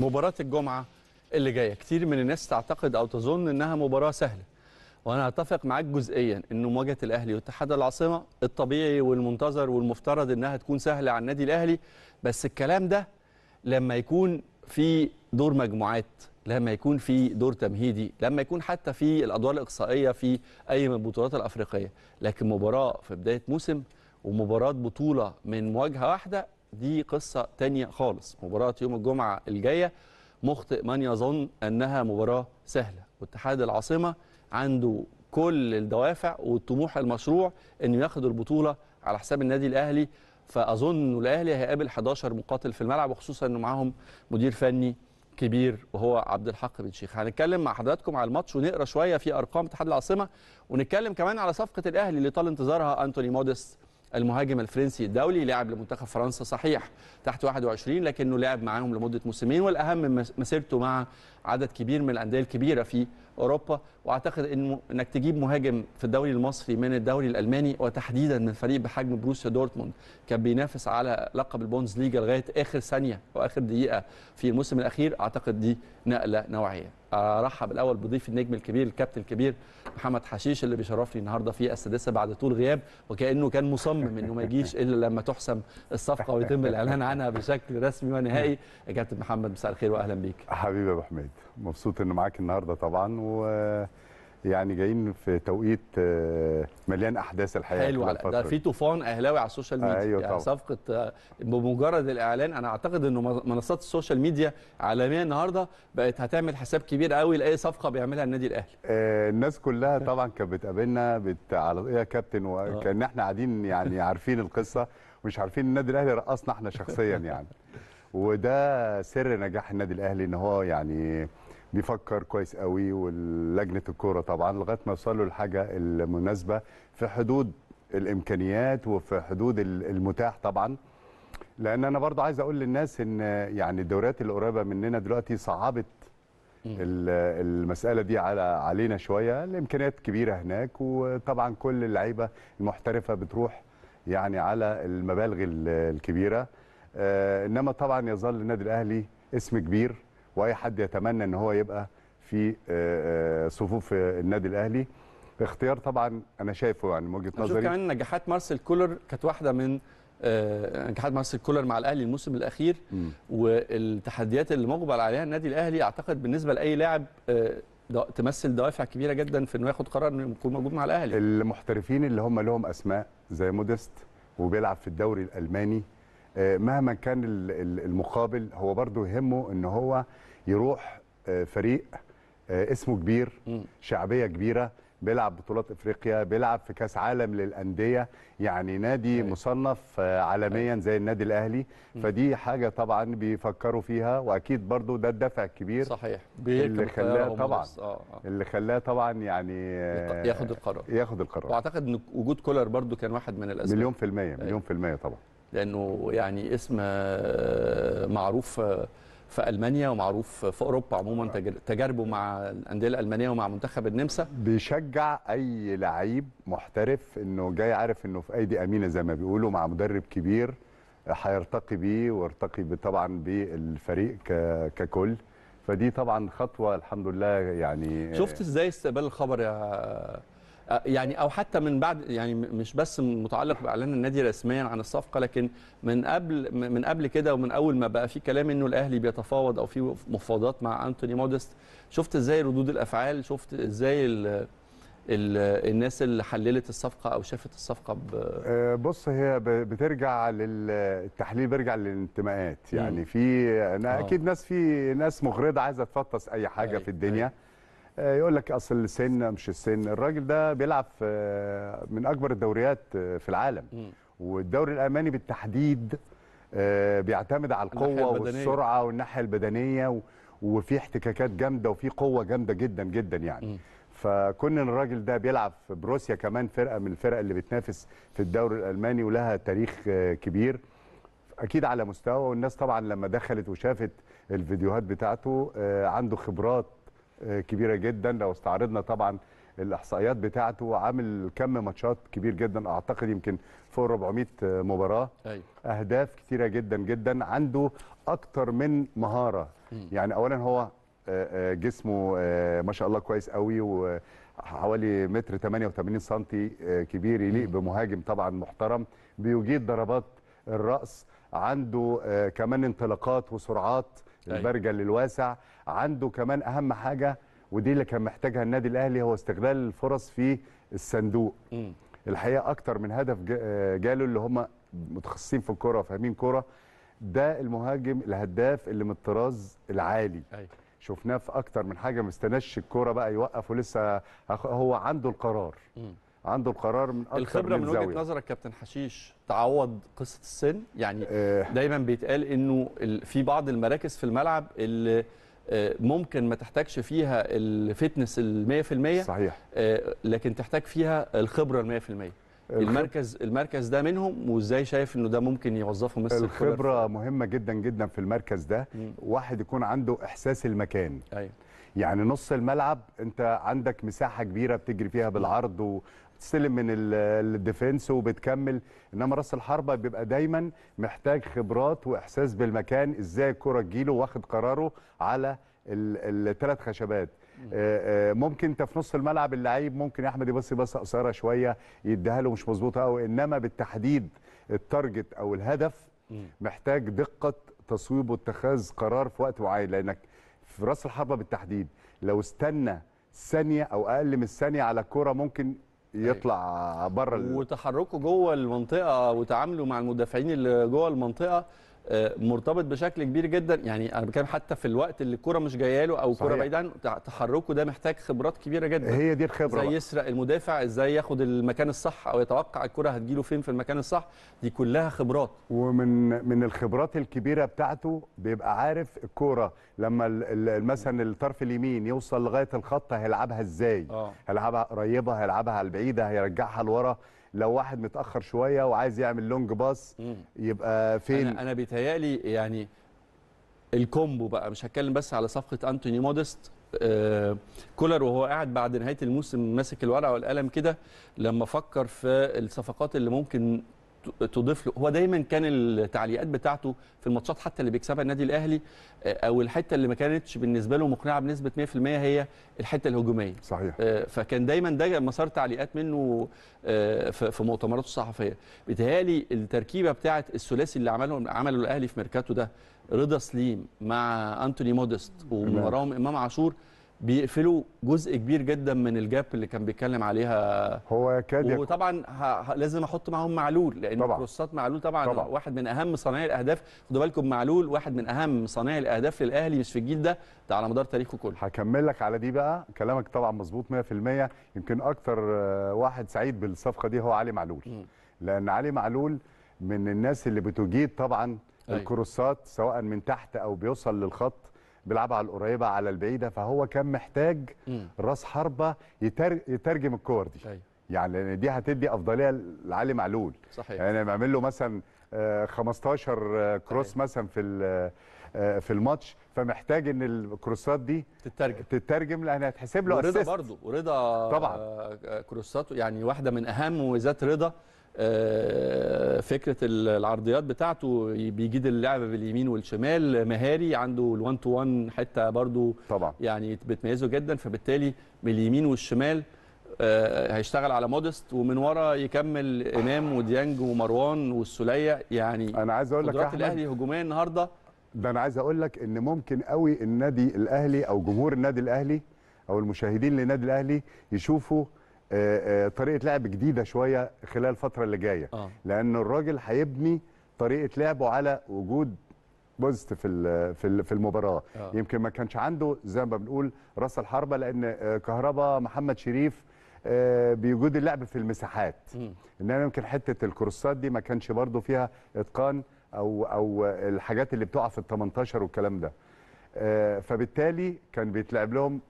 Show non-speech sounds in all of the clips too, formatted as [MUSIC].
مباراة الجمعة اللي جاية كتير من الناس تعتقد أو تظن أنها مباراة سهلة وأنا أتفق معاك جزئيا أن مواجهة الأهلي واتحاد العاصمة الطبيعي والمنتظر والمفترض أنها تكون سهلة على النادي الأهلي بس الكلام ده لما يكون في دور مجموعات لما يكون في دور تمهيدي لما يكون حتى في الادوار الاقصائيه في اي من البطولات الافريقيه لكن مباراه في بدايه موسم ومباراه بطوله من مواجهه واحده دي قصة تانية خالص مباراة يوم الجمعة الجاية مخطئ من يظن أنها مباراة سهلة واتحاد العاصمة عنده كل الدوافع والطموح المشروع أنه ياخد البطولة على حساب النادي الأهلي فأظن أنه الأهلي هيقابل 11 مقاتل في الملعب وخصوصا أنه معاهم مدير فني كبير وهو عبد الحق بن شيخ هنتكلم مع حضراتكم على الماتش ونقرا شويه في ارقام اتحاد العاصمه ونتكلم كمان على صفقه الاهلي اللي طال انتظارها انتوني موديس المهاجم الفرنسي الدولي لاعب لمنتخب فرنسا صحيح تحت 21 لكنه لعب معاهم لمده موسمين والاهم مسيرته مع عدد كبير من الانديه الكبيره في اوروبا واعتقد انه انك تجيب مهاجم في الدوري المصري من الدوري الالماني وتحديدا من فريق بحجم بروسيا دورتموند كان بينافس على لقب البوندز ليجا لغايه اخر ثانيه واخر دقيقه في الموسم الاخير اعتقد دي نقله نوعيه ارحب الاول بضيف النجم الكبير الكابتن الكبير محمد حشيش اللي بيشرفني النهارده في السادسه بعد طول غياب وكانه كان مصمم انه ما يجيش الا لما تحسم الصفقه ويتم الاعلان عنها بشكل رسمي ونهائي يا كابتن محمد مساء الخير واهلا بيك حبيبي يا ابو حميد مبسوط ان معاك النهارده طبعا و يعني جايين في توقيت آه، مليان احداث الحياه حلو ده في طوفان اهلاوي على السوشيال ميديا أيوة يعني طبعا. صفقه آه، بمجرد الاعلان انا اعتقد انه منصات السوشيال ميديا عالميا النهارده بقت هتعمل حساب كبير قوي لاي صفقه بيعملها النادي الاهلي آه الناس كلها [LAUGHS] طبعا كانت بتقابلنا بت... على ايه يا كابتن وكان آه. احنا قاعدين يعني عارفين القصه مش عارفين النادي الاهلي رقصنا احنا شخصيا يعني [LAUGHS] وده سر نجاح النادي الاهلي ان هو يعني بيفكر كويس قوي ولجنه الكوره طبعا لغايه ما يوصلوا للحاجه المناسبه في حدود الامكانيات وفي حدود المتاح طبعا لان انا برضو عايز اقول للناس ان يعني الدوريات القريبه مننا دلوقتي صعبت المساله دي على علينا شويه الامكانيات كبيره هناك وطبعا كل اللعيبه المحترفه بتروح يعني على المبالغ الكبيره آه، انما طبعا يظل النادي الاهلي اسم كبير واي حد يتمنى ان هو يبقى في آه، آه، صفوف النادي الاهلي اختيار طبعا انا شايفه يعني من وجهه نظري كمان نجاحات مارسيل كولر كانت واحده من آه، نجاحات مارسيل كولر مع الاهلي الموسم الاخير م. والتحديات اللي مقبل عليها النادي الاهلي اعتقد بالنسبه لاي لاعب تمثل دوافع كبيره جدا في انه ياخد قرار انه يكون موجود مع الاهلي المحترفين اللي هم لهم اسماء زي مودست وبيلعب في الدوري الالماني آه، مهما كان المقابل هو برضه يهمه ان هو يروح آه، فريق آه، اسمه كبير شعبيه كبيره بيلعب بطولات افريقيا بيلعب في كاس عالم للانديه يعني نادي أيه. مصنف عالميا أيوة. زي النادي الاهلي فدي حاجه طبعا بيفكروا فيها واكيد برضو ده الدفع الكبير صحيح اللي خلاه طبعا آه. اللي خلاه طبعا يعني ياخد القرار ياخد القرار واعتقد ان وجود كولر برضو كان واحد من الاسباب مليون في الميه أيوة. مليون أيه. في الميه طبعا لانه يعني اسم آه، معروف في المانيا ومعروف في اوروبا عموما نعم. تجاربه مع الانديه الالمانيه ومع منتخب النمسا بيشجع اي لعيب محترف انه جاي عارف انه في ايدي امينه زي ما بيقولوا مع مدرب كبير هيرتقي بيه وارتقي طبعا بالفريق ككل فدي طبعا خطوه الحمد لله يعني شفت ازاي استقبال الخبر يا يعني او حتى من بعد يعني مش بس متعلق باعلان النادي رسميا عن الصفقه لكن من قبل من قبل كده ومن اول ما بقى في كلام انه الاهلي بيتفاوض او في مفاوضات مع انتوني مودست شفت ازاي ردود الافعال شفت ازاي الـ الـ الناس اللي حللت الصفقه او شافت الصفقه بص هي بترجع للتحليل بيرجع للانتماءات يعني في انا آه. اكيد ناس في ناس مغرضه عايزه تفطس اي حاجه أي في الدنيا أي. آه، يقول لك اصل السن مش السن الراجل ده بيلعب في آه، من اكبر الدوريات آه، في العالم والدوري الالماني بالتحديد بيعتمد على القوه والسرعه والناحيه البدنيه وفي احتكاكات جامده وفي قوه جامده جدا جدا يعني فكون ان الراجل ده بيلعب في بروسيا كمان فرقه من الفرق اللي بتنافس في الدوري الالماني ولها تاريخ كبير اكيد على مستوى والناس طبعا لما دخلت وشافت الفيديوهات بتاعته عنده خبرات كبيره جدا لو استعرضنا طبعا الاحصائيات بتاعته عامل كم ماتشات كبير جدا اعتقد يمكن فوق 400 مباراه أيوة. اهداف كتيره جدا جدا عنده اكتر من مهاره م. يعني اولا هو آه، آه، جسمه آه، ما شاء الله كويس قوي وحوالي متر 88 سم كبير يليق بمهاجم طبعا محترم بيجيد ضربات الراس عنده كمان انطلاقات وسرعات طيب. البرجل الواسع عنده كمان اهم حاجه ودي اللي كان محتاجها النادي الاهلي هو استغلال الفرص في الصندوق الحقيقه اكتر من هدف آه، جاله اللي هم متخصصين في الكره فاهمين كره ده المهاجم الهداف اللي من الطراز العالي أي. أيوة. شفناه في اكتر من حاجه ما الكره الكوره بقى يوقف ولسه هو عنده القرار م. عنده القرار من اكثر الخبره من, من وجهه نظرك كابتن حشيش تعوض قصه السن يعني آه دايما بيتقال انه في بعض المراكز في الملعب اللي آه، ممكن ما تحتاجش فيها الفتنس ال 100% صحيح آه، لكن تحتاج فيها الخبره ال 100% المركز المركز ده منهم وازاي شايف انه ده ممكن يوظفه مثل الخبره مهمه جدا جدا في المركز ده واحد يكون عنده احساس المكان ايوه يعني نص الملعب انت عندك مساحه كبيره بتجري فيها نعم. بالعرض و... من الديفنس وبتكمل انما راس الحربه بيبقى دايما محتاج خبرات واحساس بالمكان ازاي الكره تجيله واخد قراره على الثلاث خشبات آه، آه، ممكن انت في نص الملعب اللعيب ممكن يا احمد يبص بصه قصيره شويه يديها له مش مظبوطه قوي انما بالتحديد التارجت او الهدف محتاج دقه تصويب واتخاذ قرار في وقت معين لانك في راس الحربه بالتحديد لو استنى ثانيه او اقل من ثانيه على الكوره ممكن أيوه. يطلع بره وتحركه جوه المنطقه وتعامله مع المدافعين اللي جوه المنطقه آه، مرتبط بشكل كبير جدا يعني انا بتكلم حتى في الوقت اللي الكوره مش جايه له او الكوره بعيد عنه تحركه ده محتاج خبرات كبيره جدا هي دي الخبره ازاي يسرق المدافع ازاي ياخد المكان الصح او يتوقع الكوره هتجيله فين في المكان الصح دي كلها خبرات ومن من الخبرات الكبيره بتاعته بيبقى عارف الكوره لما مثلا الطرف اليمين يوصل لغايه الخط هيلعبها ازاي آه. هيلعبها قريبه هيلعبها على البعيده هيرجعها لورا لو واحد متاخر شويه وعايز يعمل لونج باص يبقى فين انا, أنا بيتهيألي يعني الكومبو بقى مش هتكلم بس على صفقه انتوني مودست آه، كولر وهو قاعد بعد نهايه الموسم ماسك الورقه والقلم كده لما فكر في الصفقات اللي ممكن تضيف له هو دايما كان التعليقات بتاعته في الماتشات حتى اللي بيكسبها النادي الاهلي آه، او الحته اللي ما كانتش بالنسبه له مقنعه بنسبه 100% هي الحته الهجوميه صحيح آه، فكان دايما ده مسار تعليقات منه آه، في مؤتمراته الصحفيه بيتهيألي التركيبه بتاعه الثلاثي اللي عمله عمله الاهلي في ميركاتو ده رضا سليم مع انتوني مودست ووراهم امام عاشور بيقفلوا جزء كبير جدا من الجاب اللي كان بيتكلم عليها هو يكاد وطبعا لازم احط معاهم معلول لان كروسات معلول طبعا, طبعا واحد من اهم صنايع الاهداف خدوا بالكم معلول واحد من اهم صنايع الاهداف للاهلي مش في الجيل ده ده على مدار تاريخه كله هكمل لك على دي بقى كلامك طبعا مظبوط 100% يمكن اكتر آه، واحد سعيد بالصفقه دي هو علي معلول م. لان علي معلول من الناس اللي بتجيد طبعا أيوه. الكروسات سواء من تحت او بيوصل للخط بيلعبها على القريبه على البعيده فهو كان محتاج راس حربه يتر... يترجم الكور دي أيوة. يعني دي هتدي افضليه لعلي معلول صحيح يعني بعمل له مثلا 15 آه، كروس أيوه. مثلا في آه، في الماتش فمحتاج ان الكروسات دي تترجم تترجم لان هتحسب له اسيست ورضا برضه ورضا طبعا آه، كروساته يعني واحده من اهم مميزات رضا آه، فكره العرضيات بتاعته بيجيد اللعبه باليمين والشمال مهاري عنده ال1 تو 1 حته برده طبعا يعني بتميزه جدا فبالتالي من اليمين والشمال آه، هيشتغل على مودست ومن ورا يكمل امام وديانج ومروان والسوليه يعني انا عايز اقول لك احمد الاهلي هجوميا النهارده ده انا عايز اقول لك ان ممكن قوي النادي الاهلي او جمهور النادي الاهلي او المشاهدين للنادي الاهلي يشوفوا آه، آه، طريقه لعب جديده شويه خلال الفتره اللي جايه آه. لان الراجل هيبني طريقه لعبه على وجود بوزت في في المباراه آه. يمكن ما كانش عنده زي ما بنقول راس الحربه لان آه، كهربا محمد شريف بيجود اللعب في المساحات انما يمكن حته الكروسات دي ما كانش برضو فيها اتقان او او الحاجات اللي بتقع في ال 18 والكلام ده فبالتالي كان بيتلعب لهم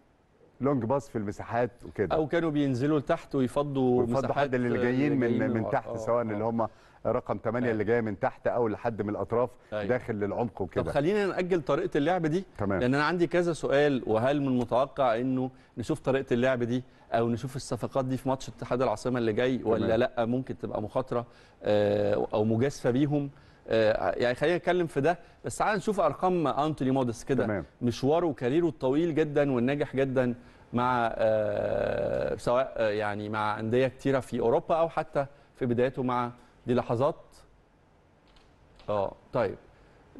لونج باص في المساحات وكده او كانوا بينزلوا لتحت ويفضوا مساحات حد اللي جايين من من, من تحت آه. سواء اللي هم رقم 8 أيه. آه. اللي جايه من تحت او لحد من الاطراف أيه. داخل للعمق وكده طب خلينا ناجل طريقه اللعب دي تمام. لان انا عندي كذا سؤال وهل من المتوقع انه نشوف طريقه اللعب دي او نشوف الصفقات دي في ماتش اتحاد العاصمه اللي جاي تمام. ولا لا ممكن تبقى مخاطره آه، او مجازفه بيهم يعني خلينا نتكلم في ده بس تعال نشوف ارقام انتوني مودس كده مشواره وكاريره الطويل جدا والناجح جدا مع آه، سواء آه، يعني مع انديه كتيره في اوروبا او حتى في بدايته مع دي لحظات اه طيب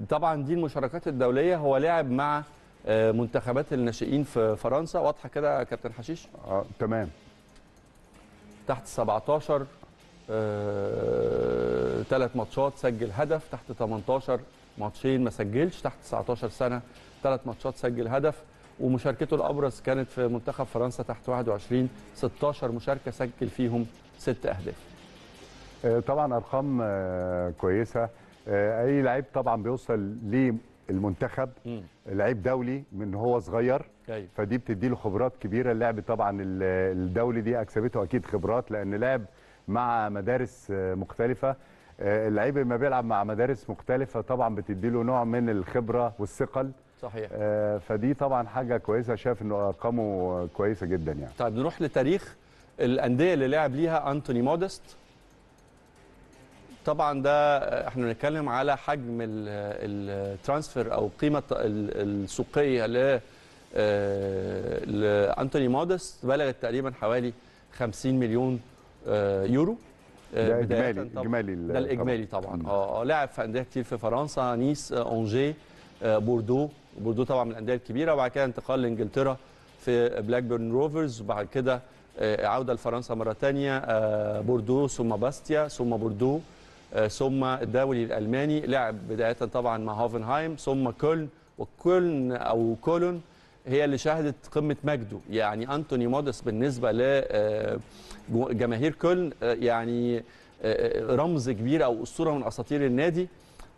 طبعا دي المشاركات الدوليه هو لعب مع آه، منتخبات الناشئين في فرنسا واضحه كده يا كابتن حشيش اه تمام تحت 17 ثلاث آه، ماتشات سجل هدف تحت 18 ماتشين ما سجلش تحت 19 سنه ثلاث ماتشات سجل هدف ومشاركته الابرز كانت في منتخب فرنسا تحت 21 16 مشاركه سجل فيهم ست اهداف آه، طبعا ارقام آه، كويسه آه، اي لعيب طبعا بيوصل للمنتخب لعيب دولي من هو صغير أيوه. فدي بتدي له خبرات كبيره اللعب طبعا الدولي دي اكسبته اكيد خبرات لان لعب مع مدارس مختلفه اللعيب لما بيلعب مع مدارس مختلفه طبعا بتدي له نوع من الخبره والثقل صحيح آه فدي طبعا حاجه كويسه شايف انه ارقامه كويسه جدا يعني طيب نروح لتاريخ الانديه اللي لعب ليها انتوني مودست طبعا ده آه، احنا بنتكلم على حجم الترانسفير او القيمه السوقيه ل آه، لانتوني مودست بلغت تقريبا حوالي 50 مليون آه، يورو ده اجمالي اجمالي ده الاجمالي طبعا اه لعب في انديه كتير في فرنسا نيس اونجي بوردو وبردو طبعا من الانديه الكبيره وبعد كده انتقال لانجلترا في بلاك بيرن روفرز وبعد كده آه، عوده لفرنسا مره ثانيه آه، بوردو ثم باستيا ثم بوردو آه، ثم الدوري الالماني لعب بدايه طبعا مع هوفنهايم ثم كولن وكولن او كولن هي اللي شهدت قمه مجده يعني انتوني مودس بالنسبه لجماهير كولن يعني رمز كبير او اسطوره من اساطير النادي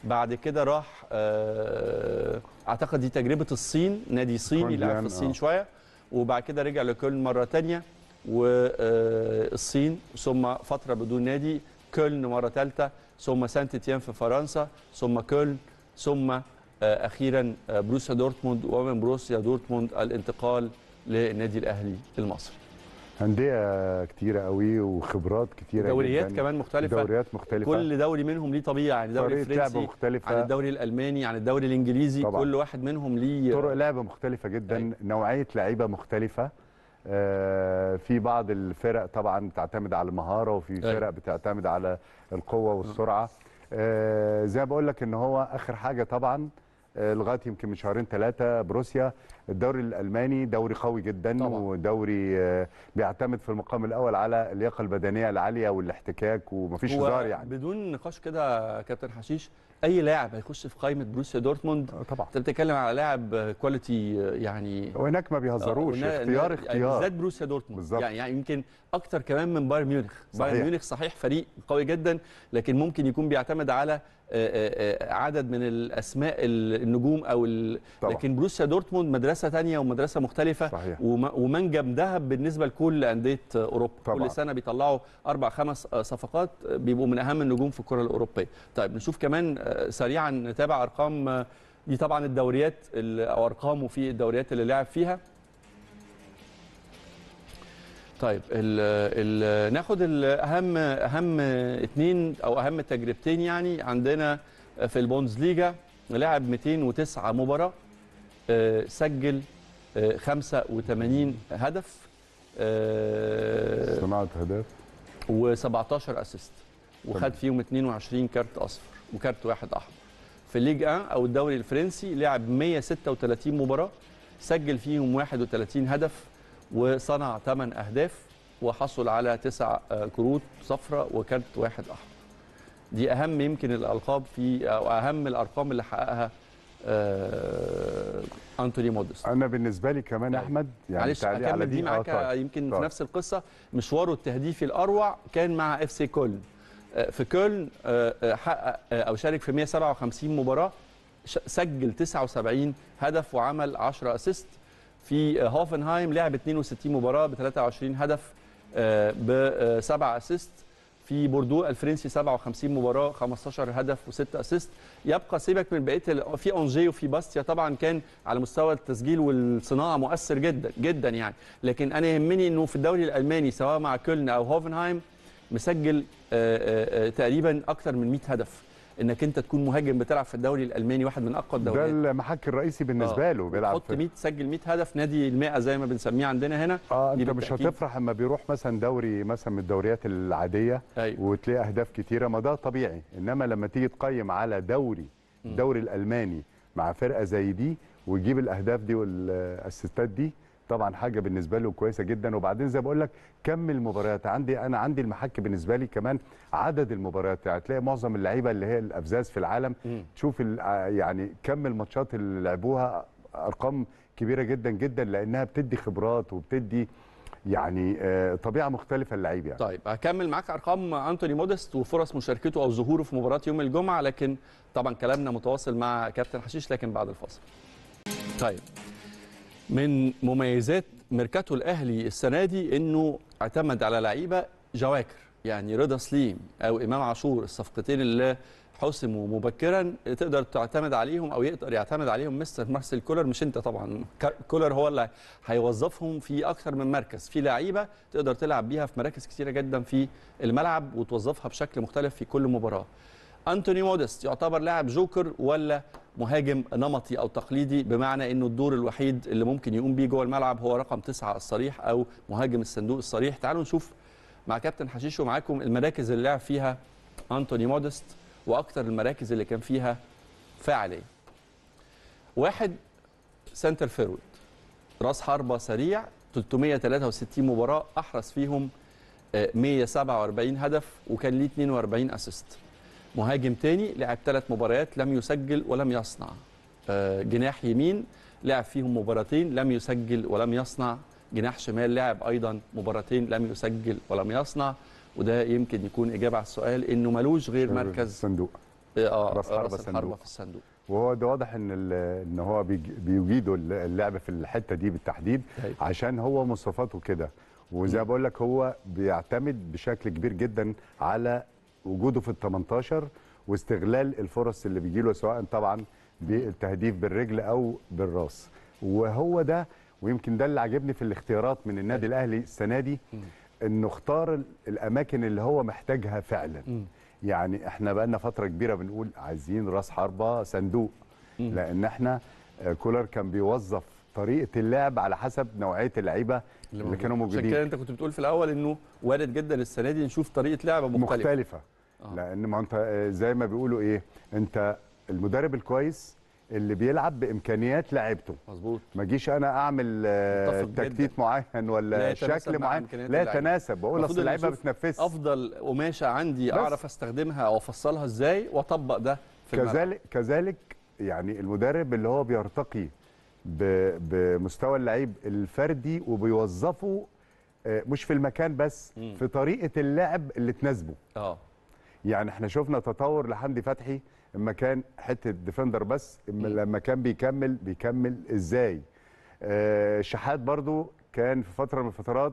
بعد كده راح آه، اعتقد دي تجربه الصين نادي صيني لعب في الصين آه. شويه وبعد كده رجع لكولن مره ثانيه والصين آه، ثم فتره بدون نادي كولن مره ثالثه ثم سانت تيان في فرنسا ثم كولن ثم اخيرا بروسيا دورتموند ومن بروسيا دورتموند الانتقال للنادي الاهلي المصري انديه كتيره قوي وخبرات كتيره دوريات جداً. كمان مختلفه دوريات مختلفه كل دوري منهم ليه طبيعه يعني الدوري الفرنسي عن الدوري الالماني عن الدوري الانجليزي طبعًا. كل واحد منهم ليه طرق لعب مختلفه جدا أي. نوعيه لعيبه مختلفه آه في بعض الفرق طبعا بتعتمد على المهاره وفي فرق بتعتمد على القوه والسرعه آه زي ما بقول لك ان هو اخر حاجه طبعا آه، لغايه يمكن من شهرين ثلاثه بروسيا الدوري الالماني دوري قوي جدا طبعا. ودوري آه، بيعتمد في المقام الاول على اللياقه البدنيه العاليه والاحتكاك ومفيش هزار يعني بدون نقاش كده كابتن حشيش اي لاعب هيخش في قائمه بروسيا دورتموند آه، طبعا انت بتتكلم على لاعب كواليتي يعني وهناك ما بيهزروش اختيار يعني اختيار بالذات بروسيا دورتموند بالزبط. يعني،, يعني يمكن اكتر كمان من بايرن ميونخ بايرن ميونخ صحيح فريق قوي جدا لكن ممكن يكون بيعتمد على آه، آه، آه، عدد من الاسماء النجوم او ال... لكن بروسيا دورتموند مدرسه ثانيه ومدرسه مختلفه صحيح. ومنجم ذهب بالنسبه لكل انديه اوروبا طبعا. كل سنه بيطلعوا اربع خمس صفقات بيبقوا من اهم النجوم في الكره الاوروبيه طيب نشوف كمان سريعا نتابع ارقام دي طبعا الدوريات او ارقامه في الدوريات اللي لعب فيها طيب الـ الـ ناخد اهم اهم اثنين او اهم تجربتين يعني عندنا في ليجا لعب 209 مباراه آه، سجل 85 آه، هدف صناعه هدف و17 اسيست وخد فيهم 22 كارت اصفر وكارت واحد احمر في الليج 1 او الدوري الفرنسي لعب 136 مباراه سجل فيهم 31 هدف وصنع 8 أهداف وحصل على 9 آه، كروت صفراء وكارت واحد أحمر دي أهم يمكن الألقاب في أو أهم الأرقام اللي حققها آه، انتوني موديس انا بالنسبه لي كمان طيب. احمد يعني معلش على دي معاك آه، طيب. يمكن طيب. في نفس القصه مشواره التهديفي الاروع كان مع اف سي كولن آه، في كولن حقق او شارك في 157 مباراه سجل 79 هدف وعمل 10 اسيست في آه، هوفنهايم لعب 62 مباراه آه، ب 23 هدف 7 اسيست في بوردو الفرنسي 57 مباراه 15 هدف و6 اسيست يبقى سيبك من بقيه في اونجي وفي باستيا طبعا كان على مستوى التسجيل والصناعه مؤثر جدا جدا يعني لكن انا يهمني انه في الدوري الالماني سواء مع كولن او هوفنهايم مسجل آه، تقريبا اكثر من 100 هدف انك انت تكون مهاجم بتلعب في الدوري الالماني واحد من اقوى الدوريات ده المحك الرئيسي بالنسبه آه. له بيلعب حط 100 سجل 100 هدف نادي ال100 زي ما بنسميه عندنا هنا اه انت مش هتفرح اما بيروح مثلا دوري مثلا من الدوريات العاديه أيوه. وتلاقي اهداف كتيره ما ده طبيعي انما لما تيجي تقيم على دوري الدوري الالماني مع فرقه زي دي وتجيب الاهداف دي والاسيستات دي طبعا حاجه بالنسبه له كويسه جدا وبعدين زي ما بقول لك كم المباريات عندي انا عندي المحك بالنسبه لي كمان عدد المباريات يعني هتلاقي معظم اللعيبه اللي هي الافزاز في العالم م. تشوف آه، يعني كم الماتشات اللي لعبوها ارقام كبيره جدا جدا لانها بتدي خبرات وبتدي يعني آه، طبيعه مختلفه للعيب يعني طيب هكمل معاك ارقام انتوني مودست وفرص مشاركته او ظهوره في مباراه يوم الجمعه لكن طبعا كلامنا متواصل مع كابتن حشيش لكن بعد الفاصل طيب من مميزات ميركاتو الاهلي السنه دي انه اعتمد على لعيبه جواكر يعني رضا سليم او امام عاشور الصفقتين اللي حسموا مبكرا تقدر تعتمد عليهم او يقدر يعتمد عليهم مستر مارسيل كولر مش انت طبعا كولر هو اللي هيوظفهم في اكثر من مركز في لعيبه تقدر تلعب بيها في مراكز كثيره جدا في الملعب وتوظفها بشكل مختلف في كل مباراه انتوني مودست يعتبر لاعب جوكر ولا مهاجم نمطي او تقليدي بمعنى انه الدور الوحيد اللي ممكن يقوم بيه جوه الملعب هو رقم تسعة الصريح او مهاجم الصندوق الصريح تعالوا نشوف مع كابتن حشيش ومعاكم المراكز اللي لعب فيها انتوني مودست واكثر المراكز اللي كان فيها فاعليه واحد سنتر فيرود راس حربه سريع 363 مباراه احرز فيهم 147 آه، هدف وكان ليه 42 اسيست مهاجم تاني لعب ثلاث مباريات لم يسجل ولم يصنع آه، جناح يمين لعب فيهم مباراتين لم يسجل ولم يصنع جناح شمال لعب ايضا مباراتين لم يسجل ولم يصنع وده يمكن يكون اجابه على السؤال انه ملوش غير مركز صندوق اه, آه، راس حربه آه، صندوق في الصندوق وهو ده واضح ان ان هو بيجيده اللعب في الحته دي بالتحديد طيب. عشان هو مواصفاته كده وزي ما بقول لك هو بيعتمد بشكل كبير جدا على وجوده في ال 18 واستغلال الفرص اللي بيجي له سواء طبعا بالتهديف بالرجل او بالراس وهو ده ويمكن ده اللي عجبني في الاختيارات من النادي الاهلي السنه دي انه اختار الاماكن اللي هو محتاجها فعلا يعني احنا بقالنا فتره كبيره بنقول عايزين راس حربه صندوق لان احنا آه، كولر كان بيوظف طريقه اللعب على حسب نوعيه اللعيبه اللي, اللي كانوا موجودين عشان كده انت كنت بتقول في الاول انه وارد جدا السنه دي نشوف طريقه لعب مختلفه, مختلفة. آه. لان ما انت آه، زي ما بيقولوا ايه انت المدرب الكويس اللي بيلعب بامكانيات لعيبته مظبوط ما جيش انا اعمل آه، تكتيك معين ولا شكل معين لا يتناسب بقول اصل اللعيبه بتنفس افضل قماشه عندي بس. اعرف استخدمها او افصلها ازاي واطبق ده في كذلك الملعب. كذلك يعني المدرب اللي هو بيرتقي بمستوى اللعيب الفردي وبيوظفه آه، مش في المكان بس م. في طريقه اللعب اللي تناسبه اه يعني احنا شفنا تطور لحمدي فتحي اما كان حته ديفندر بس اما لما كان بيكمل بيكمل ازاي آه، شحات برضو كان في فتره من الفترات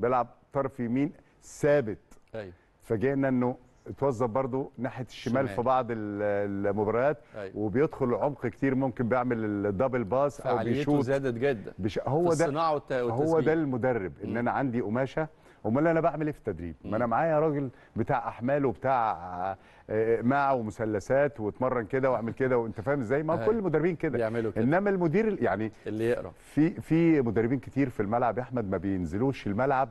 بيلعب طرف يمين ثابت ايوه فاجئنا انه اتوظف برضو ناحيه الشمال شمال. في بعض المباريات أيوة. وبيدخل عمق كتير ممكن بيعمل الدبل باس او بيشوط زادت جدا بش... هو ده الصناعه والتسجيل. هو ده المدرب ان انا عندي قماشه امال انا بعمل ايه في التدريب ما انا معايا راجل بتاع احمال وبتاع آه، آه، مع ومثلثات واتمرن كده واعمل كده وانت فاهم ازاي ما كل المدربين كده بيعملوا كده انما المدير يعني اللي يقرا في في مدربين كتير في الملعب يا احمد ما بينزلوش الملعب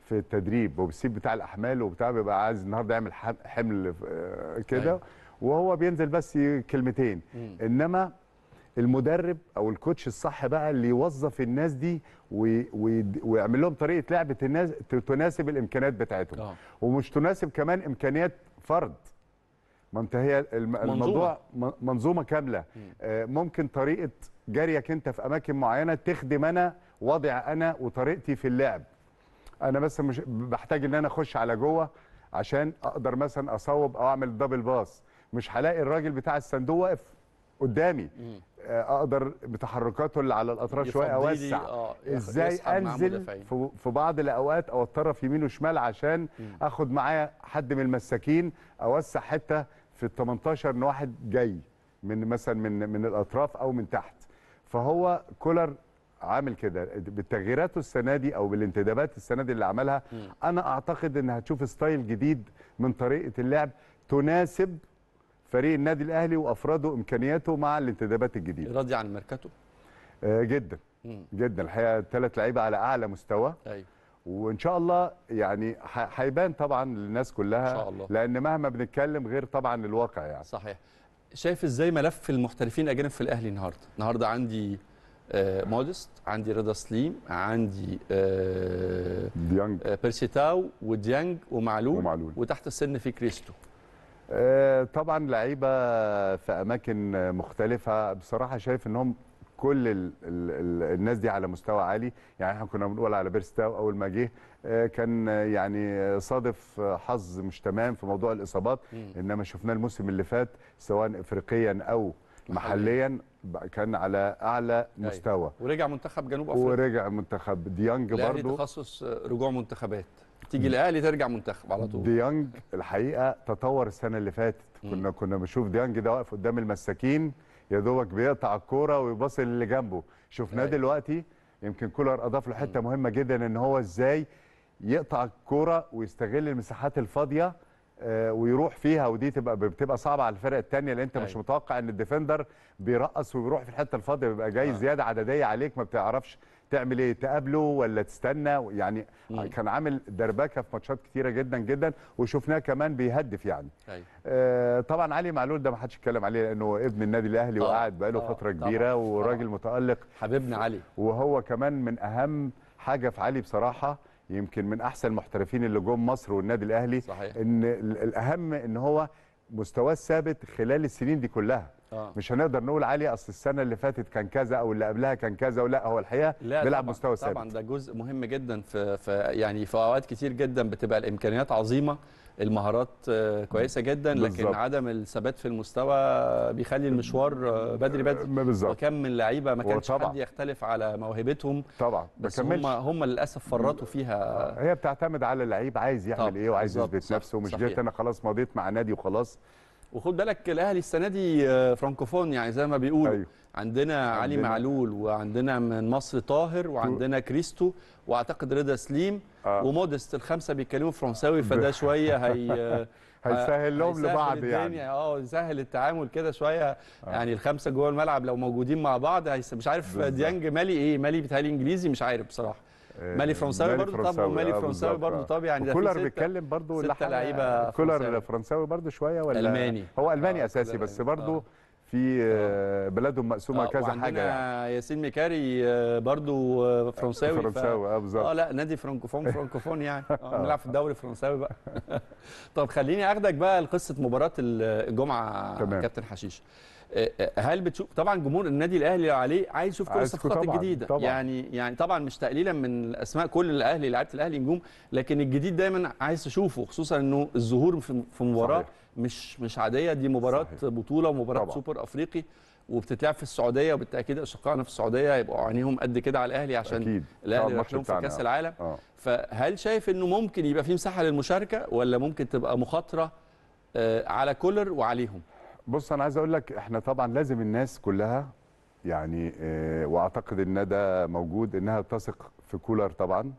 في التدريب وبيسيب بتاع الاحمال وبتاع بيبقى عايز النهارده يعمل حمل آه، كده وهو بينزل بس كلمتين انما المدرب او الكوتش الصح بقى اللي يوظف الناس دي ويعمل لهم طريقه لعبه الناس تناسب الامكانيات بتاعتهم أوه. ومش تناسب كمان امكانيات فرد ما انت هي الموضوع منظومه, منظومة كامله آه، ممكن طريقه جريك انت في اماكن معينه تخدم انا وضع انا وطريقتي في اللعب انا مثلا مش بحتاج ان انا اخش على جوه عشان اقدر مثلا اصوب او اعمل دبل باس مش هلاقي الراجل بتاع الصندوق واقف قدامي آه، اقدر بتحركاته اللي على الاطراف شويه اوسع آه ازاي انزل في بعض الاوقات او الطرف يمين وشمال عشان م. اخد معايا حد من المساكين اوسع حته في ال 18 ان واحد جاي من مثلا من من الاطراف او من تحت فهو كولر عامل كده بتغييراته السنه دي او بالانتدابات السنه دي اللي عملها م. انا اعتقد ان هتشوف ستايل جديد من طريقه اللعب تناسب فريق النادي الاهلي وافراده امكانياته مع الانتدابات الجديده راضي عن ماركته آه جدا مم. جدا الحقيقه ثلاث لعيبه على اعلى مستوى ايوه وان شاء الله يعني هيبان طبعا للناس كلها إن شاء الله. لان مهما بنتكلم غير طبعا الواقع يعني صحيح شايف ازاي ملف المحترفين الاجانب في الاهلي النهارده النهارده عندي آه مودست عندي رضا سليم عندي آه ديانج آه بيرسيتاو وديانج ومعلول, ومعلول وتحت السن في كريستو آه، طبعا لعيبه في اماكن مختلفه بصراحه شايف انهم كل الـ الـ الناس دي على مستوى عالي يعني احنا كنا بنقول على بيرستاو اول ما جه آه، كان يعني صادف حظ مش تمام في موضوع الاصابات انما شفناه الموسم اللي فات سواء افريقيا او محليا كان على اعلى أيوة. مستوى ورجع منتخب جنوب افريقيا ورجع منتخب ديانج برضه تخصص رجوع منتخبات تيجي الاهلي ترجع منتخب على طول ديانج الحقيقه تطور السنه اللي فاتت كنا كنا بنشوف ديانج ده واقف قدام المساكين يا دوبك بيقطع الكوره ويباصي اللي جنبه شفناه أيوة. دلوقتي يمكن كولر اضاف له حته مهمه جدا ان هو ازاي يقطع الكوره ويستغل المساحات الفاضيه آه، ويروح فيها ودي تبقى بتبقى صعبه على الفرق الثانيه لان انت مش أيوة. متوقع ان الديفندر بيرقص وبيروح في الحته الفاضيه بيبقى جاي آه. زياده عدديه عليك ما بتعرفش تعمل ايه تقابله ولا تستنى يعني مم. كان عامل دربكه في ماتشات كتيره جدا جدا وشفناه كمان بيهدف يعني أيوة. آه طبعا علي معلول ده ما حدش يتكلم عليه لانه ابن النادي الاهلي طبعا. وقعد بقاله طبعا. فتره كبيره وراجل متالق حبيبنا علي وهو كمان من اهم حاجه في علي بصراحه يمكن من احسن المحترفين اللي جم مصر والنادي الاهلي صحيح. ان الاهم ان هو مستواه الثابت خلال السنين دي كلها آه. مش هنقدر نقول علي اصل السنه اللي فاتت كان كذا او اللي قبلها كان كذا ولا هو الحقيقه بيلعب مستوى ثابت طبعا ده جزء مهم جدا في, في يعني في اوقات كتير جدا بتبقى الامكانيات عظيمه المهارات آه، كويسه جدا لكن بالزبط. عدم الثبات في المستوى بيخلي المشوار آه، بدري بدري بالزبط. وكم من لعيبه ما كانش وطبعا. حد يختلف على موهبتهم طبعا بس هم هم للاسف فرطوا فيها هي بتعتمد على اللعيب عايز يعمل ايه وعايز يثبت نفسه مش جيت انا خلاص مضيت مع نادي وخلاص وخد بالك الاهلي السنه دي آه، فرانكوفون يعني زي ما بيقولوا أيوه. عندنا علي معلول وعندنا من مصر طاهر وعندنا كريستو واعتقد رضا سليم آه. ومودست الخمسه بيتكلموا فرنساوي فده [LAUGHS] شويه هي هيسهل لهم آه، لبعض يعني اه يسهل التعامل كده شويه آه. يعني الخمسه جوه الملعب لو موجودين مع بعض مش عارف ديانج مالي ايه مالي بيتهيألي انجليزي مش عارف بصراحه آه، مالي فرنساوي برضه طب ومالي فرنساوي آه، برضه طب يعني ده كولر بيتكلم برضه ست لعيبه آه، كولر فرنساوي برضه شويه ولا الماني هو الماني اساسي بس برضه في آه. بلادهم مقسومه آه. كذا حاجه يعني ياسين ميكاري برضه فرنساوي فرنساوي اه بالظبط اه لا نادي فرانكوفون [LAUGHS] فرانكوفون يعني آه نلعب في الدوري الفرنساوي بقى [LAUGHS] طب خليني اخدك بقى لقصه مباراه الجمعه كابتن حشيش هل بتشوف طبعا جمهور النادي الاهلي عليه عايز يشوف كل الصفقات الجديده طبعًا. يعني يعني طبعا مش تقليلا من اسماء كل الاهلي لعيبه الاهلي نجوم لكن الجديد دايما عايز تشوفه خصوصا انه الظهور في مباراه صحيح. مش مش عاديه دي مباراه صحيح. بطوله ومباراه طبعًا. سوبر افريقي وبتتلعب في السعوديه وبالتاكيد اشقائنا في السعوديه هيبقوا عينيهم قد كده على الاهلي عشان أكيد. الاهلي راح لهم في كاس العالم آه. فهل شايف انه ممكن يبقى في مساحه للمشاركه ولا ممكن تبقى مخاطره آه، على كولر وعليهم بص انا عايز اقول لك احنا طبعا لازم الناس كلها يعني اه واعتقد ان ده موجود انها تثق في كولر طبعا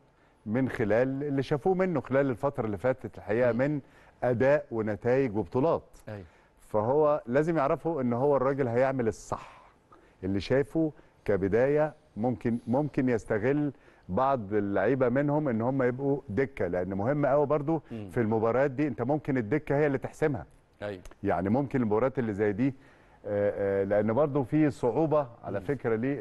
من خلال اللي شافوه منه خلال الفتره اللي فاتت الحقيقه أيوه. من اداء ونتائج وبطولات أي. أيوه. فهو لازم يعرفوا ان هو الراجل هيعمل الصح اللي شافه كبدايه ممكن ممكن يستغل بعض اللعيبه منهم ان هم يبقوا دكه لان مهم قوي برضو في المباريات دي انت ممكن الدكه هي اللي تحسمها أيوة. يعني ممكن المباريات اللي زي دي آه، آه، لان برضو في صعوبه على فكره ليه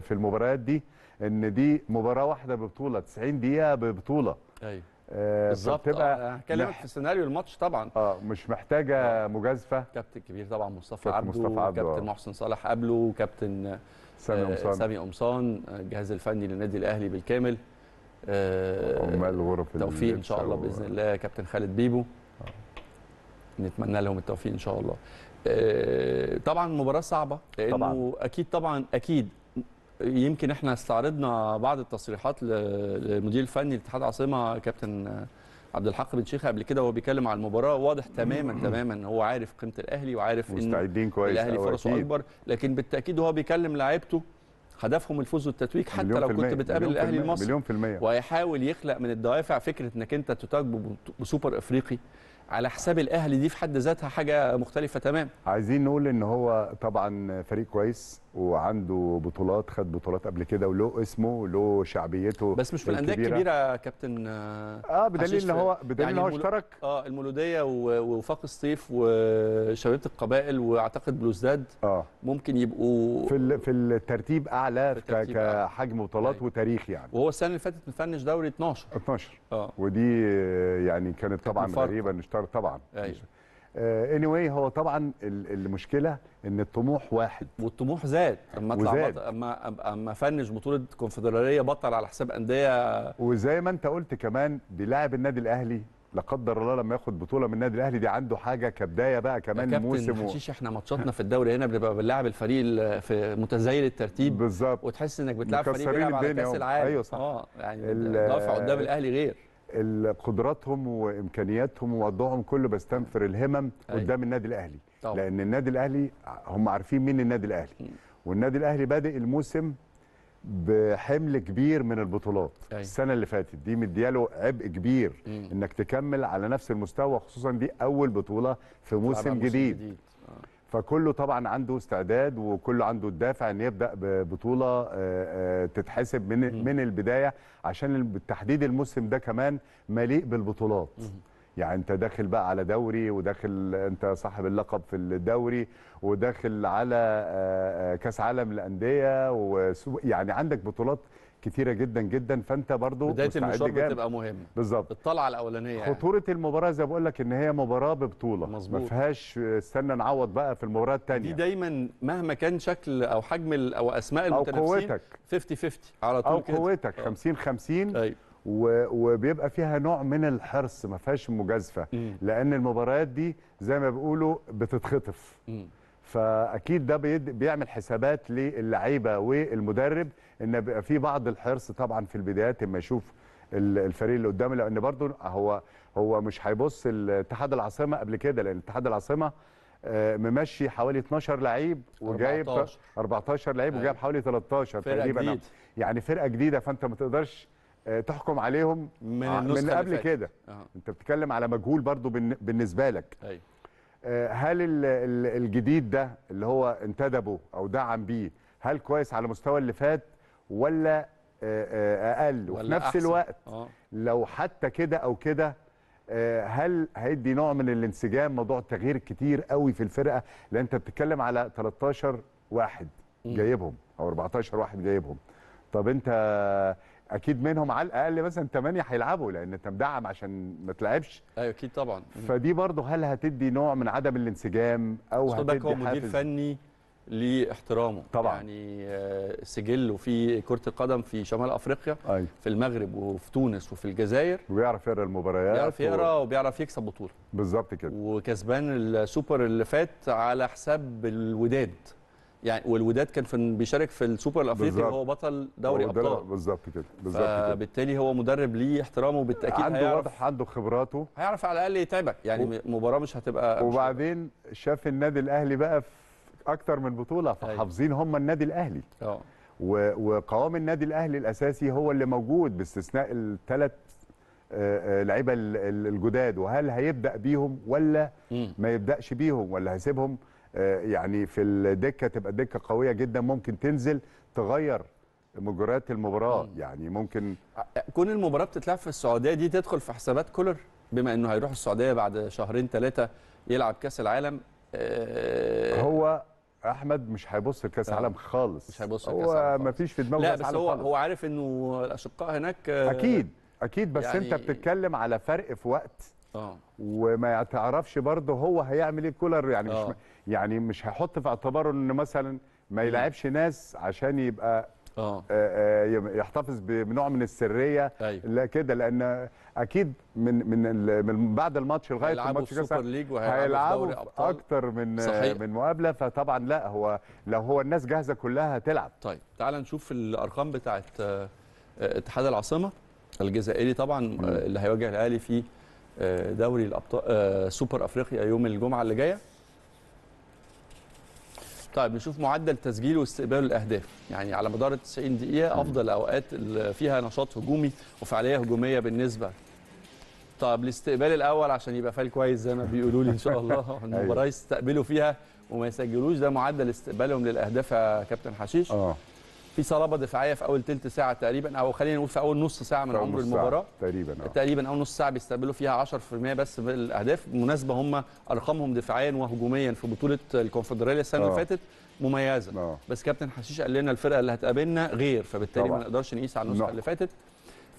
في المباريات دي ان دي مباراه واحده ببطوله 90 دقيقه ببطوله ايوه آه، بالظبط بتبقى هكلمك مح... في سيناريو الماتش طبعا اه مش محتاجه آه. مجازفه كابتن كبير طبعا مصطفى عبده مصطفى عبده كابتن محسن صالح قبله وكابتن سامي قمصان سامي قمصان الجهاز الفني للنادي الاهلي بالكامل آه عمال غرف التوفيق ان شاء الله باذن الله كابتن خالد بيبو نتمنى لهم التوفيق ان شاء الله آه، طبعا مباراه صعبه لانه طبعاً. اكيد طبعا اكيد يمكن احنا استعرضنا بعض التصريحات للمدير الفني لاتحاد عاصمه كابتن عبد الحق بن شيخه قبل كده وهو بيتكلم على المباراه واضح تماما تماما هو عارف قيمه الاهلي وعارف مستعدين كويس الاهلي أه، فرصه اكبر لكن بالتاكيد وهو بيكلم لاعيبته هدفهم الفوز والتتويج حتى لو كنت بتقابل الاهلي المصري مليون في المية وهيحاول يخلق من الدوافع فكره انك انت تتاج بسوبر افريقي على حساب الاهلي دي في حد ذاتها حاجه مختلفه تمام عايزين نقول ان هو طبعا فريق كويس وعنده بطولات خد بطولات قبل كده وله اسمه وله شعبيته بس مش في الانديه الكبيره يا كابتن اه, آه، يعني بدليل ان هو بدليل يعني ان هو اشترك اه المولوديه ووفاق الصيف وشبيبه القبائل واعتقد بلوزداد اه ممكن يبقوا في في الترتيب اعلى الترتيب كحجم بطولات آه. وتاريخ يعني وهو السنه اللي فاتت مفنش دوري 12 12 اه ودي يعني كانت طبعا غريبه ان اشترك طبعا أيوه. اني آه، anyway هو طبعا المشكله ان الطموح واحد والطموح زاد اما اطلع اما اما فنش بطوله كونفدراليه بطل على حساب انديه وزي ما انت قلت كمان بيلاعب النادي الاهلي لا قدر الله لما ياخد بطوله من النادي الاهلي دي عنده حاجه كبدايه بقى كمان موسم و... احنا ماتشاتنا [LAUGHS] في الدوري هنا بنبقى بنلعب الفريق في متزايل الترتيب بالظبط وتحس انك بتلعب فريق بيلعب على كاس العالم ايوه صح اه يعني الدافع قدام الاهلي غير قدراتهم وامكانياتهم ووضعهم كله بستنفر الهمم أيوة. قدام النادي الاهلي طبعا. لان النادي الاهلي هم عارفين مين النادي الاهلي م. والنادي الاهلي بادئ الموسم بحمل كبير من البطولات أيوة. السنه اللي فاتت دي مدياله عبء كبير م. انك تكمل على نفس المستوى خصوصا دي اول بطوله في موسم جديد, جديد. آه. فكله طبعا عنده استعداد وكله عنده الدافع ان يبدا ببطوله آه، آه، تتحسب من من البدايه عشان بالتحديد الموسم ده كمان مليء بالبطولات يعني انت داخل بقى على دوري وداخل انت صاحب اللقب في الدوري وداخل على آه، كاس عالم للانديه يعني عندك بطولات كتيره جدا جدا فانت برضو بدايه المشوار بتبقى مهمه بالظبط الطلعه الاولانيه يعني. خطوره المباراه زي بقول لك ان هي مباراه ببطوله مظبوط ما فيهاش استنى نعوض بقى في المباراه الثانيه دي دايما مهما كان شكل او حجم او اسماء المتنافسين او قوتك 50 50 على طول او كده. قوتك 50 50 ايوه وبيبقى فيها نوع من الحرص ما فيهاش مجازفه لان المباريات دي زي ما بيقولوا بتتخطف فاكيد ده بيعمل حسابات للعيبه والمدرب ان بيبقى في بعض الحرص طبعا في البدايات اما يشوف الفريق اللي قدامه لان برضه هو هو مش هيبص الاتحاد العاصمه قبل كده لان اتحاد العاصمه آه، ممشي حوالي 12 لعيب وجايب 14, 14 لعيب وجايب آه. حوالي 13 تقريبا يعني فرقه جديده فانت ما تقدرش آه، تحكم عليهم من, من قبل كده انت بتتكلم على مجهول برضو بالنسبه لك أي. أيوه. آه، هل الجديد ده اللي هو انتدبه او دعم بيه هل كويس على مستوى اللي فات ولا آه، آه، اقل وفي نفس الوقت لو حتى كده او كده هل هيدي نوع من الانسجام موضوع التغيير كتير قوي في الفرقه لان انت بتتكلم على 13 واحد جايبهم او 14 واحد جايبهم طب انت اكيد منهم على الاقل مثلا 8 هيلعبوا لان انت مدعم عشان ما تلعبش ايوه اكيد طبعا فدي برضه هل هتدي نوع من عدم الانسجام او هتدي هو مدير فني لاحترامه طبعا يعني آه، سجله في كره القدم في شمال افريقيا أي. أيوة. في المغرب وفي تونس وفي الجزائر وبيعرف يقرا المباريات بيعرف يقرا و... وبيعرف يكسب بطوله بالظبط كده وكسبان السوبر اللي فات على حساب الوداد يعني والوداد كان في بيشارك في السوبر الافريقي هو بطل دوري ابطال بالظبط كده بالظبط كده فبالتالي هو مدرب ليه احترامه بالتاكيد عنده هيعرف واضح عنده خبراته هيعرف على الاقل يتعبك يعني و... مباراه مش هتبقى وبعدين مش شاف النادي الاهلي بقى في اكتر من بطوله أيوه. فحافظين هم النادي الاهلي اه وقوام النادي الاهلي الاساسي هو اللي موجود باستثناء الثلاث آه، آه، لعيبه الجداد وهل هيبدا بيهم ولا ما يبداش بيهم ولا هيسيبهم آه، يعني في الدكه تبقى دكه قويه جدا ممكن تنزل تغير مجريات المباراه يعني ممكن كون المباراه بتتلعب في السعوديه دي تدخل في حسابات كولر بما انه هيروح السعوديه بعد شهرين ثلاثه يلعب كاس العالم آه، هو احمد مش هيبص لكاس آه، العالم خالص مش هيبص لكاس العالم هو مفيش في دماغه لا بس هو خالص. هو عارف انه الاشقاء هناك اكيد اكيد بس يعني... انت بتتكلم على فرق في وقت اه وما تعرفش برضه هو هيعمل ايه كولر يعني أوه. مش يعني مش هيحط في اعتباره ان مثلا ما يلعبش ناس عشان يبقى آه. آه،, آه، يحتفظ بنوع من السريه أيوة. لا كده لان اكيد من من من بعد الماتش لغايه الماتش كاس هيلعبوا اكتر من صحيح. من مقابله فطبعا لا هو لو هو الناس جاهزه كلها هتلعب طيب تعال نشوف الارقام بتاعه آه، اتحاد العاصمه الجزائري طبعا م. اللي هيواجه الاهلي في دوري الابطال سوبر افريقيا يوم الجمعه اللي جايه طيب نشوف معدل تسجيل واستقبال الاهداف يعني على مدار 90 دقيقه افضل اوقات فيها نشاط هجومي وفعاليه هجوميه بالنسبه طب الاستقبال الاول عشان يبقى فال كويس زي ما بيقولوا لي ان شاء الله [LAUGHS] أيوه. المباراه يستقبلوا فيها وما يسجلوش ده معدل استقبالهم للاهداف يا كابتن حشيش اه في صلابه دفاعيه في اول ثلث ساعه تقريبا او خلينا نقول في اول نص ساعه من عمر المباراه تقريبا أو. آه. تقريبا اول نص ساعه بيستقبلوا فيها 10% بس من الاهداف بالمناسبه هم ارقامهم دفاعيا وهجوميا في بطوله الكونفدراليه السنه اللي آه. فاتت مميزه أو. آه. بس كابتن حشيش قال لنا الفرقه اللي هتقابلنا غير فبالتالي ما نقدرش نقيس على النسخه نعم. اللي فاتت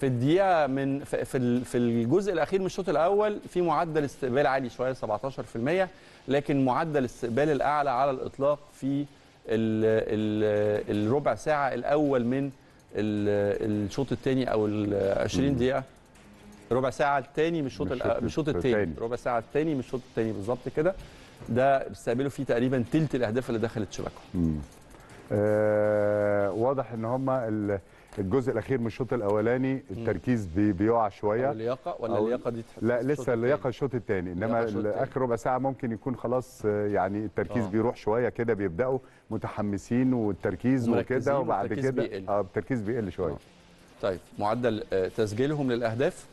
في الدقيقه من في في الجزء الاخير من الشوط الاول في معدل استقبال عالي شويه 17% لكن معدل الاستقبال الاعلى على الاطلاق في الربع ساعه الاول من الشوط الثاني او ال 20 دقيقه ربع ساعه الثاني من الشوط من الشوط الثاني ربع ساعه الثاني من الشوط الثاني بالظبط كده ده بيستقبلوا فيه تقريبا ثلث الاهداف اللي دخلت شبكهم آه واضح ان هما الجزء الاخير من الشوط الاولاني التركيز بي بيقع شويه اللياقه ولا اللياقه دي لا لسه اللياقه الشوط الثاني انما اخر ربع ساعه ممكن يكون خلاص يعني التركيز آه. بيروح شويه كده بيبداوا متحمسين والتركيز وكده وبعد كده اه التركيز بيقل شويه آه. طيب معدل آه، تسجيلهم للاهداف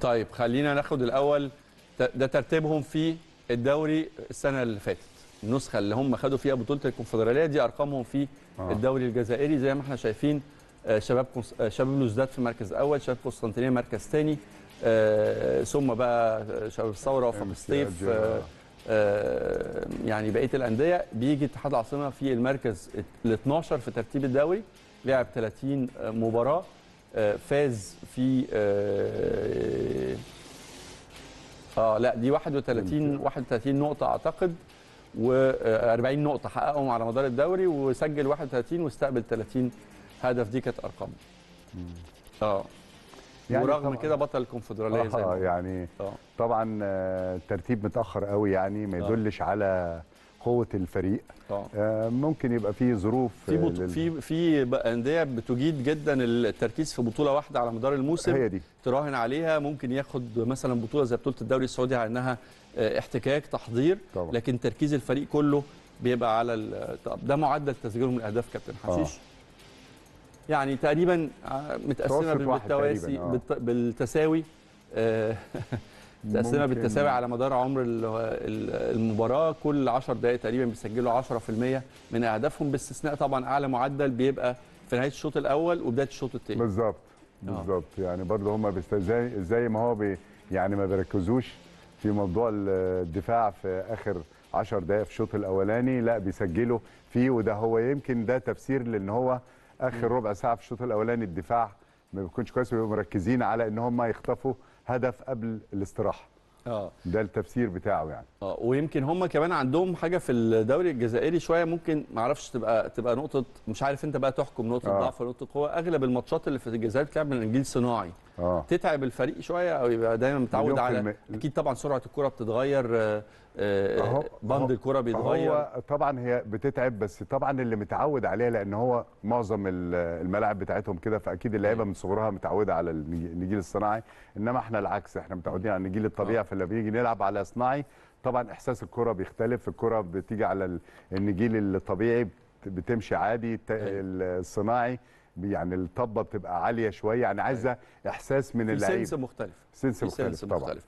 طيب خلينا ناخد الاول ده ترتيبهم في الدوري السنه اللي فاتت النسخه اللي هم خدوا فيها بطوله الكونفدراليه دي ارقامهم في آه. الدوري الجزائري زي ما احنا شايفين آه، شباب آه، شباب لوزداد في مركز اول شباب قسطنطينيه مركز ثاني آه، ثم بقى شباب الثوره وفاق إيه، الصيف يعني بقيه الانديه بيجي اتحاد العاصمه في المركز ال 12 في ترتيب الدوري لعب 30 مباراه فاز في اه لا دي 31 31 نقطه اعتقد و40 نقطه حققهم على مدار الدوري وسجل 31 واستقبل 30 هدف دي كانت ارقام اه يعني ورغم كده بطل الكونفدراليه آه زي ما آه، يعني آه. طبعا آه، ترتيب متاخر قوي يعني ما يدلش آه. على قوه الفريق آه. آه ممكن يبقى في ظروف في بط... لل... في في انديه بتجيد جدا التركيز في بطوله واحده على مدار الموسم هي دي. تراهن عليها ممكن ياخد مثلا بطوله زي بطوله الدوري السعودي على انها آه، احتكاك تحضير طبعا. لكن تركيز الفريق كله بيبقى على ال... ده معدل تسجيلهم الاهداف كابتن آه. حسيش آه. يعني تقريبا متقسمه بالتواسي آه. بالتساوي [LAUGHS] تقسيمة بالتساوي على مدار عمر المباراه كل 10 دقائق تقريبا بيسجلوا 10% من اهدافهم باستثناء طبعا اعلى معدل بيبقى في نهايه الشوط الاول وبدايه الشوط الثاني بالظبط آه. بالظبط يعني برضه هما زي زي ما هو بي يعني ما بيركزوش في موضوع الدفاع في اخر 10 دقائق في الشوط الاولاني لا بيسجلوا فيه وده هو يمكن ده تفسير لان هو اخر ربع ساعه في الشوط الاولاني الدفاع ما بيكونش كويس ويبقوا مركزين على ان هما يخطفوا هدف قبل الاستراحه اه ده التفسير بتاعه يعني اه ويمكن هم كمان عندهم حاجه في الدوري الجزائري شويه ممكن ما اعرفش تبقى تبقى نقطه مش عارف انت بقى تحكم نقطه آه. ضعف ولا نقطه قوه اغلب الماتشات اللي في الجزائر بتلعب من انجيل صناعي آه. تتعب الفريق شويه او يبقى دايما متعود على اكيد طبعا سرعه الكره بتتغير آه، آه، بند الكره بيتغير هو طبعا هي بتتعب بس طبعا اللي متعود عليها لان هو معظم الملاعب بتاعتهم كده فاكيد اللعيبه من صغرها متعوده على النجيل الصناعي انما احنا العكس احنا متعودين على النجيل الطبيعي آه. فلما بيجي نلعب على صناعي طبعا احساس الكره بيختلف الكره بتيجي على النجيل الطبيعي بتمشي عادي أيوه. الصناعي يعني الطبه بتبقى عاليه شويه يعني أيوة. عايزه احساس من اللعيب سنس مختلف سنس مختلف طبعا مختلف.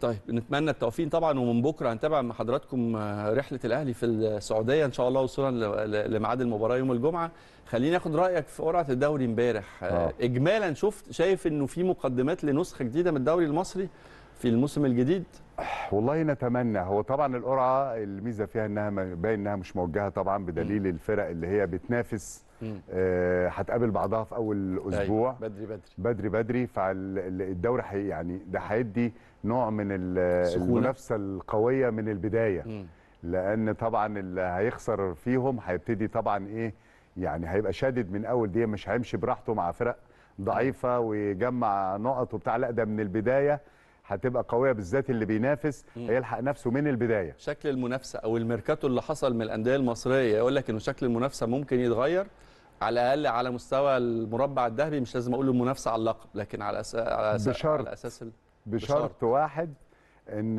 طيب نتمنى التوفيق طبعا ومن بكره هنتابع مع حضراتكم رحله الاهلي في السعوديه ان شاء الله وصولا لميعاد المباراه يوم الجمعه خليني اخد رايك في قرعه الدوري امبارح آه. آه، اجمالا شفت شايف انه في مقدمات لنسخه جديده من الدوري المصري في الموسم الجديد والله نتمنى هو طبعا القرعه الميزه فيها انها باين انها مش موجهه طبعا بدليل الفرق اللي هي بتنافس آه، هتقابل بعضها في اول أيوة، اسبوع أيوة. بدري بدري بدري بدري فالدوري يعني ده هيدي نوع من المنافسه القويه من البدايه مم. لان طبعا اللي هيخسر فيهم هيبتدي طبعا ايه يعني هيبقى شادد من اول دقيقه مش هيمشي براحته مع فرق ضعيفه أيوة. ويجمع نقط وبتاع لا ده من البدايه هتبقى قويه بالذات اللي بينافس هيلحق نفسه من البدايه شكل المنافسه او الميركاتو اللي حصل من الانديه المصريه يقول لك انه شكل المنافسه ممكن يتغير على الاقل على مستوى المربع الذهبي مش لازم اقول المنافسه على اللقب لكن على اساس على بشرط على اساس بشرط واحد ان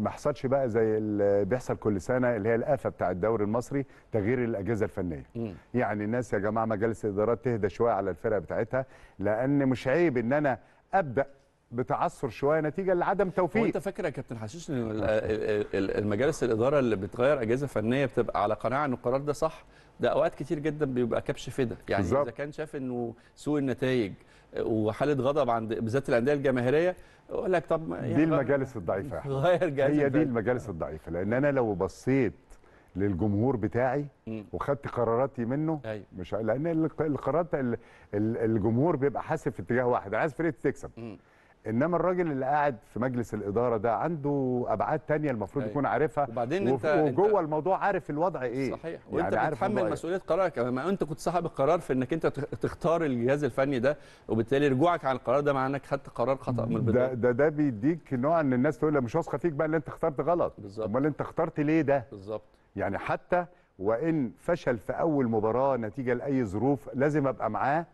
ما حصلش بقى زي اللي بيحصل كل سنه اللي هي الافه بتاع الدوري المصري تغيير الاجهزه الفنيه م. يعني الناس يا جماعه مجالس الادارات تهدى شويه على الفرقه بتاعتها لان مش عيب ان انا ابدا بتعثر شويه نتيجه لعدم توفيق وانت فاكر يا كابتن حشيش ان المجالس الاداره اللي بتغير اجهزه فنيه بتبقى على قناعه ان القرار ده صح ده اوقات كتير جدا بيبقى كبش فدا يعني بالزبط. اذا كان شاف انه سوء النتائج وحاله غضب عند بالذات الانديه الجماهيريه يقول لك طب يعني دي المجالس الضعيفه [LAUGHS] غير هي دي المجالس الضعيفه لان انا لو بصيت للجمهور بتاعي وخدت قراراتي منه أيوة. مش لان القرارات الجمهور بيبقى حاسب في اتجاه واحد انا عايز فرقتي تكسب انما الراجل اللي قاعد في مجلس الاداره ده عنده ابعاد تانية المفروض أيه. يكون عارفها وبعدين وف... انت وجوه الموضوع عارف الوضع ايه صحيح وانت يعني بتتحمل إيه. مسؤوليه قرارك ما انت كنت صاحب القرار في انك انت تختار الجهاز الفني ده وبالتالي رجوعك عن القرار ده معناه انك خدت قرار خطا من البدايه ده ده, ده بيديك نوع ان الناس تقول مش واثقه فيك بقى اللي انت اخترت غلط امال انت اخترت ليه ده بالظبط يعني حتى وان فشل في اول مباراه نتيجه لاي ظروف لازم ابقى معاه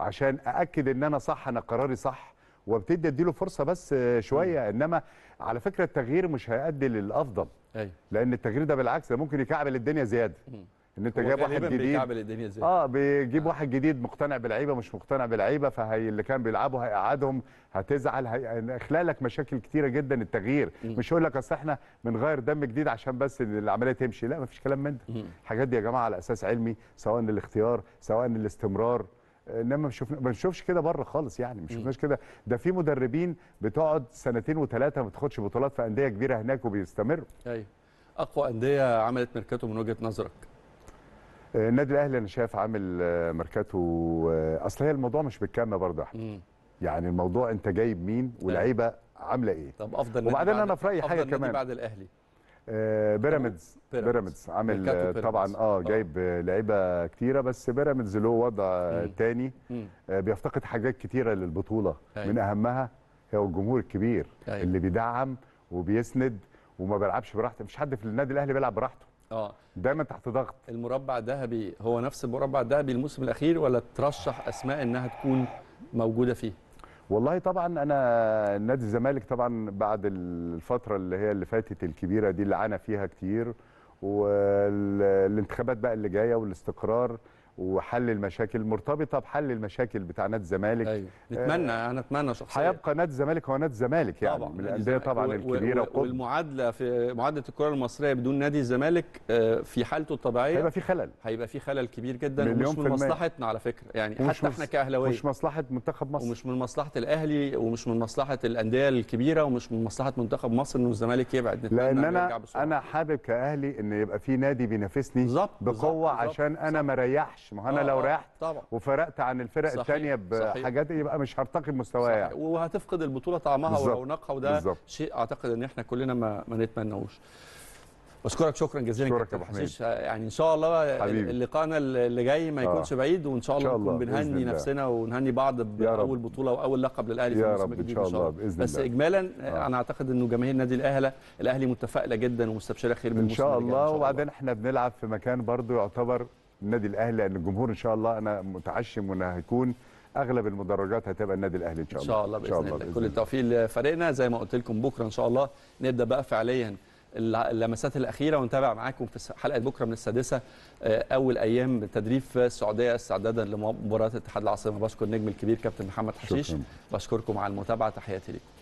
عشان ااكد ان انا صح انا قراري صح وبتدي اديله فرصه بس شويه انما على فكره التغيير مش هيؤدي للافضل أي. أيوه. لان التغيير ده بالعكس ده ممكن يكعبل الدنيا زياده ان انت جايب واحد جديد الدنيا زياده اه بيجيب آه. واحد جديد مقتنع باللعيبه مش مقتنع باللعيبه فهي اللي كان بيلعبوا هيقعدهم هتزعل هيخلق يعني لك مشاكل كتيره جدا التغيير م. مش هقول لك اصل احنا بنغير دم جديد عشان بس العمليه تمشي لا مفيش كلام من ده الحاجات دي يا جماعه على اساس علمي سواء الاختيار سواء الاستمرار انما ما شفنا ما بنشوفش كده بره خالص يعني ما شفناش كده ده في مدربين بتقعد سنتين وثلاثه ما بتاخدش بطولات في انديه كبيره هناك وبيستمروا ايوه اقوى انديه عملت ميركاتو من وجهه نظرك آه، النادي الاهلي انا شايف عامل آه، ميركاتو آه، اصل هي الموضوع مش بالكامه برضه احمد يعني الموضوع انت جايب مين ولعيبه عامله ايه طب افضل وبعدين انا في رايي حاجه كمان بعد الاهلي آه، بيراميدز بيراميدز عامل طبعا آه،, اه جايب لعيبه كتيره بس بيراميدز له وضع مم. تاني مم. آه، بيفتقد حاجات كتيره للبطوله هاي. أيوه. من اهمها هو الجمهور الكبير هاي. أيوه. اللي بيدعم وبيسند وما بيلعبش براحته مفيش حد في النادي الاهلي بيلعب براحته اه دايما تحت ضغط المربع الذهبي هو نفس المربع الذهبي الموسم الاخير ولا ترشح اسماء انها تكون موجوده فيه والله طبعا انا نادي الزمالك طبعا بعد الفتره اللي هي اللي فاتت الكبيره دي اللي عانى فيها كتير والانتخابات بقى اللي جايه والاستقرار وحل المشاكل مرتبطه بحل المشاكل بتاع نادي الزمالك ايوه نتمنى آه انا اتمنى شخصيا هيبقى نادي الزمالك هو نادي الزمالك يعني طبعا. من الانديه طبعا الكبيره و... والمعادله في معادله الكره المصريه بدون نادي الزمالك آه، في حالته الطبيعيه هيبقى في خلل هيبقى في خلل كبير جدا ومش من مصلحتنا على فكره يعني حتى احنا كاهلاويه مش مصلحه منتخب مصر ومش من مصلحه الاهلي ومش من مصلحه الانديه الكبيره ومش من مصلحه منتخب مصر انه الزمالك يبعد نتمنى لان انا انا حابب كاهلي ان يبقى في نادي بينافسني بقوه بالزبط. عشان انا ما اريحش وحش ما انا آه لو آه، رحت طبعا. وفرقت عن الفرق الثانيه بحاجات يبقى إيه مش هرتقي بمستوايا يعني. وهتفقد البطوله طعمها ورونقها وده بالزبط. شيء اعتقد ان احنا كلنا ما, ما نتمناهوش بشكرك شكرا جزيلا شكرا كابتن حميد يعني ان شاء الله حبيبي. اللقاءنا اللي جاي ما يكونش آه. بعيد وان شاء الله نكون بنهني نفسنا ونهني بعض باول بطوله واول لقب للاهلي في الموسم الجديد ان شاء الله باذن الله بس اجمالا آه. انا اعتقد انه جماهير نادي الاهلي الاهلي متفائله جدا ومستبشره خير بالموسم ان شاء الله وبعدين احنا بنلعب في مكان برضو يعتبر النادي الاهلي لان الجمهور ان شاء الله انا متعشم وانا هيكون اغلب المدرجات هتبقى النادي الاهلي ان شاء الله ان شاء الله باذن, الله. كل التوفيق لفريقنا زي ما قلت لكم بكره ان شاء الله نبدا بقى فعليا اللمسات الاخيره ونتابع معاكم في حلقه بكره من السادسه آه، اول ايام تدريب في السعوديه استعدادا لمباراه اتحاد العاصمه بشكر النجم الكبير كابتن محمد حشيش شكرا. بشكركم على المتابعه تحياتي لكم